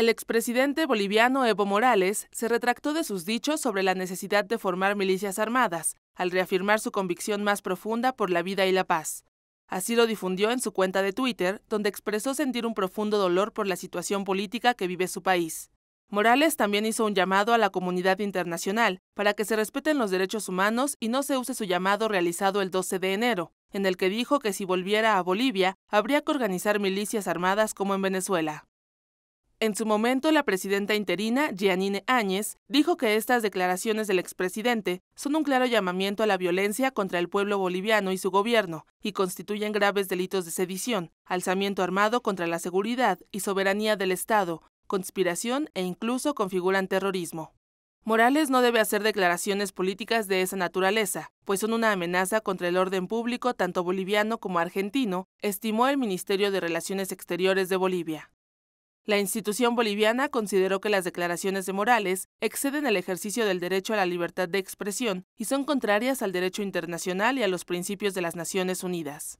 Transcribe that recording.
El expresidente boliviano Evo Morales se retractó de sus dichos sobre la necesidad de formar milicias armadas, al reafirmar su convicción más profunda por la vida y la paz. Así lo difundió en su cuenta de Twitter, donde expresó sentir un profundo dolor por la situación política que vive su país. Morales también hizo un llamado a la comunidad internacional para que se respeten los derechos humanos y no se use su llamado realizado el 12 de enero, en el que dijo que si volviera a Bolivia habría que organizar milicias armadas como en Venezuela. En su momento, la presidenta interina, Gianine Áñez, dijo que estas declaraciones del expresidente son un claro llamamiento a la violencia contra el pueblo boliviano y su gobierno, y constituyen graves delitos de sedición, alzamiento armado contra la seguridad y soberanía del Estado, conspiración e incluso configuran terrorismo. Morales no debe hacer declaraciones políticas de esa naturaleza, pues son una amenaza contra el orden público tanto boliviano como argentino, estimó el Ministerio de Relaciones Exteriores de Bolivia. La institución boliviana consideró que las declaraciones de Morales exceden el ejercicio del derecho a la libertad de expresión y son contrarias al derecho internacional y a los principios de las Naciones Unidas.